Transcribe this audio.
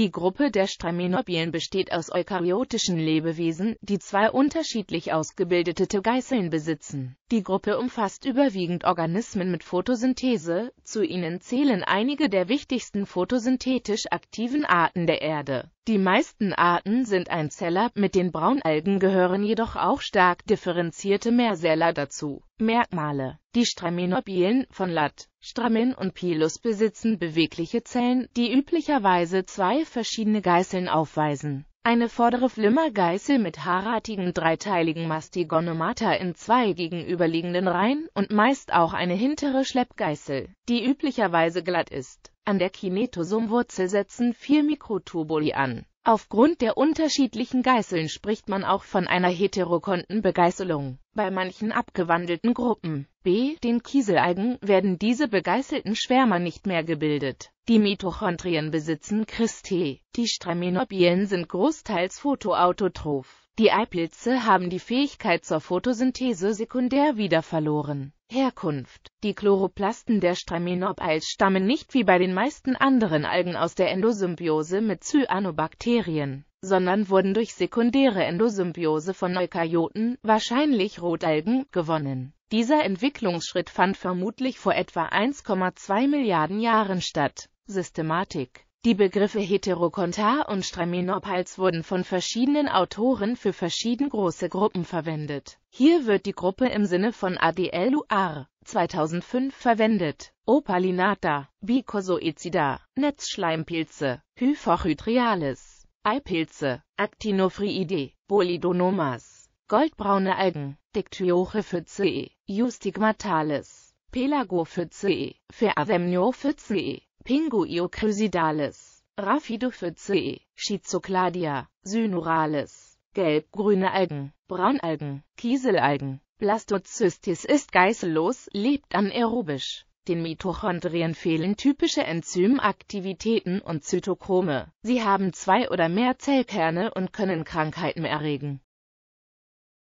Die Gruppe der Stremenobilen besteht aus eukaryotischen Lebewesen, die zwei unterschiedlich ausgebildete Geißeln besitzen die Gruppe umfasst überwiegend Organismen mit Photosynthese, zu ihnen zählen einige der wichtigsten photosynthetisch aktiven Arten der Erde. Die meisten Arten sind Einzeller, mit den Braunalgen gehören jedoch auch stark differenzierte Mehrseller dazu. Merkmale Die Straminobilen von Lat, Stramin und Pilus besitzen bewegliche Zellen, die üblicherweise zwei verschiedene Geißeln aufweisen eine vordere Flimmergeißel mit haarartigen dreiteiligen Mastigonomata in zwei gegenüberliegenden Reihen und meist auch eine hintere Schleppgeißel, die üblicherweise glatt ist. An der Kinetosumwurzel setzen vier Mikrotubuli an Aufgrund der unterschiedlichen Geißeln spricht man auch von einer heterokonten Begeißelung. Bei manchen abgewandelten Gruppen B, den Kieselalgen, werden diese begeißelten Schwärmer nicht mehr gebildet. Die Mitochondrien besitzen Christi, die Straminobilen sind großteils photoautotroph. Die Eipilze haben die Fähigkeit zur Photosynthese sekundär wieder verloren. Herkunft Die Chloroplasten der Straminobiles stammen nicht wie bei den meisten anderen Algen aus der Endosymbiose mit Cyanobakterien, sondern wurden durch sekundäre Endosymbiose von Eukaryoten, wahrscheinlich Rotalgen, gewonnen. Dieser Entwicklungsschritt fand vermutlich vor etwa 1,2 Milliarden Jahren statt. Systematik die Begriffe Heterokontar und Straminopals wurden von verschiedenen Autoren für verschieden große Gruppen verwendet. Hier wird die Gruppe im Sinne von ADLUR 2005 verwendet. Opalinata, Bicosoicida, Netzschleimpilze, Hyphochydrialis, Eipilze, Actinofriidae, Bolidonomas, goldbraune Algen, Dictyochephyceae, Justigmatalis, Pelagophyceae, Pharamniophyceae, Pinguiocrucidalis, Raphidophyceae, e. Schizocladia, Synuralis, gelb-grüne Algen, Braunalgen, Kieselalgen. Blastocystis ist geißellos, lebt anaerobisch. Den Mitochondrien fehlen typische Enzymaktivitäten und Zytochrome. Sie haben zwei oder mehr Zellkerne und können Krankheiten erregen.